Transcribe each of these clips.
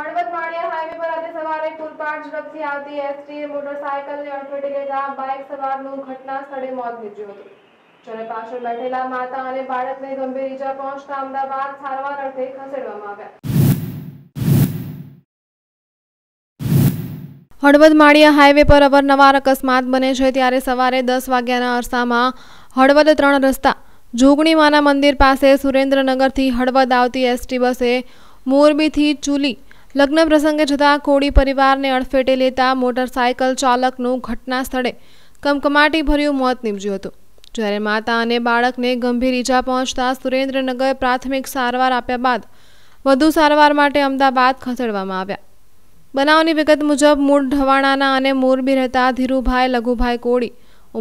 હળવદ માળિયા highway પર આજે અવારનવાર અકસ્માત બને છે ત્યારે સવારે દસ વાગ્યાના અરસામાં હળવદ ત્રણ રસ્તા જોગણીમાના મંદિર પાસે સુરેન્દ્રનગરથી હળવદ આવતી એસટી બસે મોરબીથી ચૂલી લગ્ન પ્રસંગે જતા કોળી પરિવારને અડફેટે લેતા મોટરસાયકલ ચાલકનું ઘટના સ્થળે કમકમાટી ભર્યું મોત નીપજ્યું હતું જ્યારે માતા અને બાળકને ગંભીર ઈજા પહોંચતા સુરેન્દ્રનગર પ્રાથમિક સારવાર આપ્યા બાદ વધુ સારવાર માટે અમદાવાદ ખસેડવામાં આવ્યા બનાવની વિગત મુજબ મૂળ ઢવાણાના અને મોરબી રહેતા ધીરુભાઈ લઘુભાઈ કોળી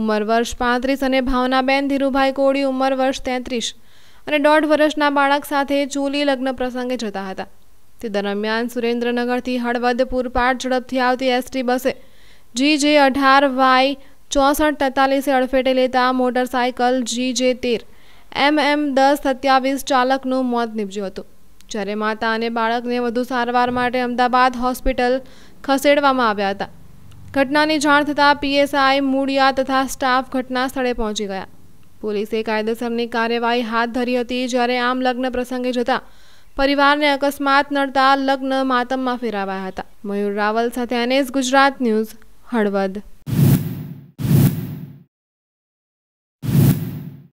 ઉંમર વર્ષ પાંત્રીસ અને ભાવનાબેન ધીરુભાઈ કોળી ઉંમર વર્ષ તેત્રીસ અને દોઢ વર્ષના બાળક સાથે ચૂલી લગ્ન પ્રસંગે જતા હતા તે દરમિયાન સુરેન્દ્રનગરથી હળવદપુર પાટ ઝડપથી આવતી એસટી બસે જી જે અઢાર વાય ચોસઠ તેતાલીસે અડફેટે લેતા મોટરસાયકલ જી જે તેર એમ એમ દસ સત્યાવીસ ચાલકનું મોત નીપજ્યું હતું જ્યારે માતા અને બાળકને વધુ સારવાર માટે અમદાવાદ હોસ્પિટલ ખસેડવામાં આવ્યા હતા ઘટનાની જાણ થતાં પીએસઆઈ મૂળિયા તથા સ્ટાફ ઘટના સ્થળે પહોંચી ગયા પોલીસે કાયદેસરની કાર્યવાહી હાથ ધરી હતી જ્યારે આમ લગ્ન પ્રસંગે જતા પરિવારને અકસ્માત નડતા લગ્ન માતમમાં ફેરવાયા હતા મયુર રાવલ સાથે એનએસ ગુજરાત ન્યૂઝ હળવદ